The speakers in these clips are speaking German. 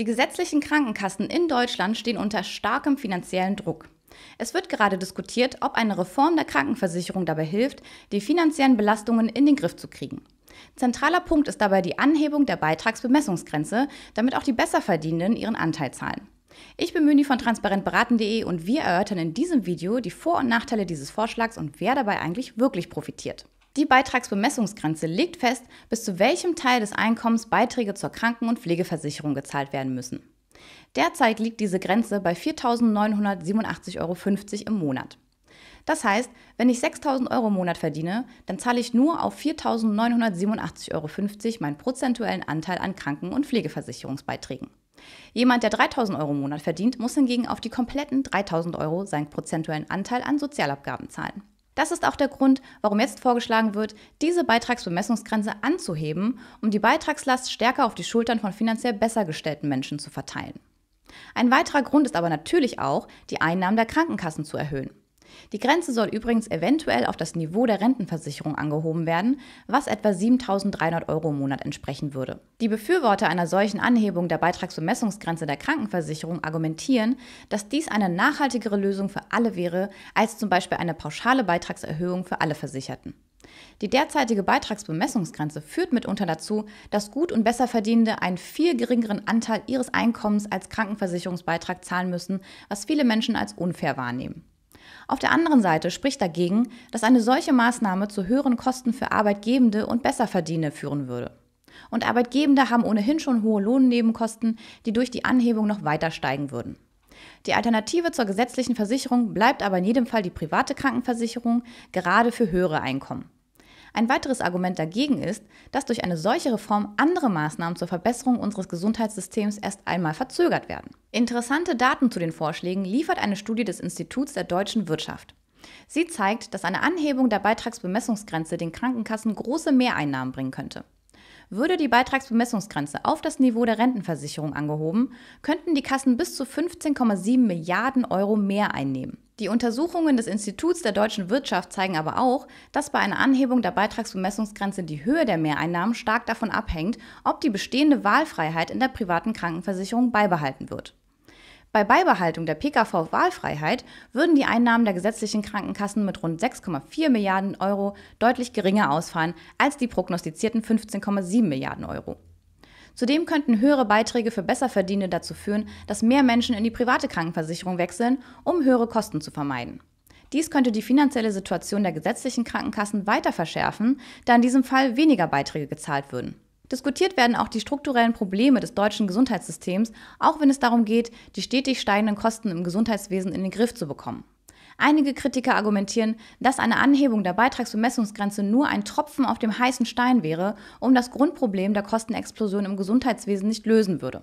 Die gesetzlichen Krankenkassen in Deutschland stehen unter starkem finanziellen Druck. Es wird gerade diskutiert, ob eine Reform der Krankenversicherung dabei hilft, die finanziellen Belastungen in den Griff zu kriegen. Zentraler Punkt ist dabei die Anhebung der Beitragsbemessungsgrenze, damit auch die Besserverdienenden ihren Anteil zahlen. Ich bin Müni von transparentberaten.de und wir erörtern in diesem Video die Vor- und Nachteile dieses Vorschlags und wer dabei eigentlich wirklich profitiert. Die Beitragsbemessungsgrenze legt fest, bis zu welchem Teil des Einkommens Beiträge zur Kranken- und Pflegeversicherung gezahlt werden müssen. Derzeit liegt diese Grenze bei 4.987,50 Euro im Monat. Das heißt, wenn ich 6.000 Euro im Monat verdiene, dann zahle ich nur auf 4.987,50 Euro meinen prozentuellen Anteil an Kranken- und Pflegeversicherungsbeiträgen. Jemand, der 3.000 Euro im Monat verdient, muss hingegen auf die kompletten 3.000 Euro seinen prozentuellen Anteil an Sozialabgaben zahlen. Das ist auch der Grund, warum jetzt vorgeschlagen wird, diese Beitragsbemessungsgrenze anzuheben, um die Beitragslast stärker auf die Schultern von finanziell besser gestellten Menschen zu verteilen. Ein weiterer Grund ist aber natürlich auch, die Einnahmen der Krankenkassen zu erhöhen. Die Grenze soll übrigens eventuell auf das Niveau der Rentenversicherung angehoben werden, was etwa 7.300 Euro im Monat entsprechen würde. Die Befürworter einer solchen Anhebung der Beitragsbemessungsgrenze der Krankenversicherung argumentieren, dass dies eine nachhaltigere Lösung für alle wäre, als zum Beispiel eine pauschale Beitragserhöhung für alle Versicherten. Die derzeitige Beitragsbemessungsgrenze führt mitunter dazu, dass Gut- und Besserverdienende einen viel geringeren Anteil ihres Einkommens als Krankenversicherungsbeitrag zahlen müssen, was viele Menschen als unfair wahrnehmen. Auf der anderen Seite spricht dagegen, dass eine solche Maßnahme zu höheren Kosten für Arbeitgebende und Besserverdiene führen würde. Und Arbeitgebende haben ohnehin schon hohe Lohnnebenkosten, die durch die Anhebung noch weiter steigen würden. Die Alternative zur gesetzlichen Versicherung bleibt aber in jedem Fall die private Krankenversicherung, gerade für höhere Einkommen. Ein weiteres Argument dagegen ist, dass durch eine solche Reform andere Maßnahmen zur Verbesserung unseres Gesundheitssystems erst einmal verzögert werden. Interessante Daten zu den Vorschlägen liefert eine Studie des Instituts der deutschen Wirtschaft. Sie zeigt, dass eine Anhebung der Beitragsbemessungsgrenze den Krankenkassen große Mehreinnahmen bringen könnte. Würde die Beitragsbemessungsgrenze auf das Niveau der Rentenversicherung angehoben, könnten die Kassen bis zu 15,7 Milliarden Euro mehr einnehmen. Die Untersuchungen des Instituts der deutschen Wirtschaft zeigen aber auch, dass bei einer Anhebung der Beitragsbemessungsgrenze die Höhe der Mehreinnahmen stark davon abhängt, ob die bestehende Wahlfreiheit in der privaten Krankenversicherung beibehalten wird. Bei Beibehaltung der PKV-Wahlfreiheit würden die Einnahmen der gesetzlichen Krankenkassen mit rund 6,4 Milliarden Euro deutlich geringer ausfallen als die prognostizierten 15,7 Milliarden Euro. Zudem könnten höhere Beiträge für Besserverdienende dazu führen, dass mehr Menschen in die private Krankenversicherung wechseln, um höhere Kosten zu vermeiden. Dies könnte die finanzielle Situation der gesetzlichen Krankenkassen weiter verschärfen, da in diesem Fall weniger Beiträge gezahlt würden. Diskutiert werden auch die strukturellen Probleme des deutschen Gesundheitssystems, auch wenn es darum geht, die stetig steigenden Kosten im Gesundheitswesen in den Griff zu bekommen. Einige Kritiker argumentieren, dass eine Anhebung der Beitragsbemessungsgrenze nur ein Tropfen auf dem heißen Stein wäre, um das Grundproblem der Kostenexplosion im Gesundheitswesen nicht lösen würde.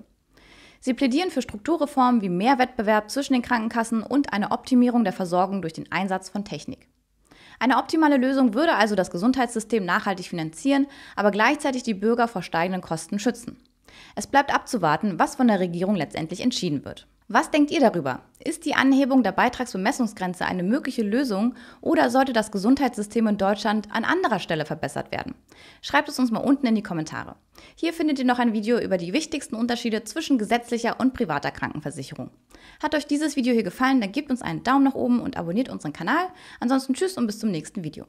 Sie plädieren für Strukturreformen wie mehr Wettbewerb zwischen den Krankenkassen und eine Optimierung der Versorgung durch den Einsatz von Technik. Eine optimale Lösung würde also das Gesundheitssystem nachhaltig finanzieren, aber gleichzeitig die Bürger vor steigenden Kosten schützen. Es bleibt abzuwarten, was von der Regierung letztendlich entschieden wird. Was denkt ihr darüber? Ist die Anhebung der Beitragsbemessungsgrenze eine mögliche Lösung oder sollte das Gesundheitssystem in Deutschland an anderer Stelle verbessert werden? Schreibt es uns mal unten in die Kommentare. Hier findet ihr noch ein Video über die wichtigsten Unterschiede zwischen gesetzlicher und privater Krankenversicherung. Hat euch dieses Video hier gefallen, dann gebt uns einen Daumen nach oben und abonniert unseren Kanal. Ansonsten tschüss und bis zum nächsten Video.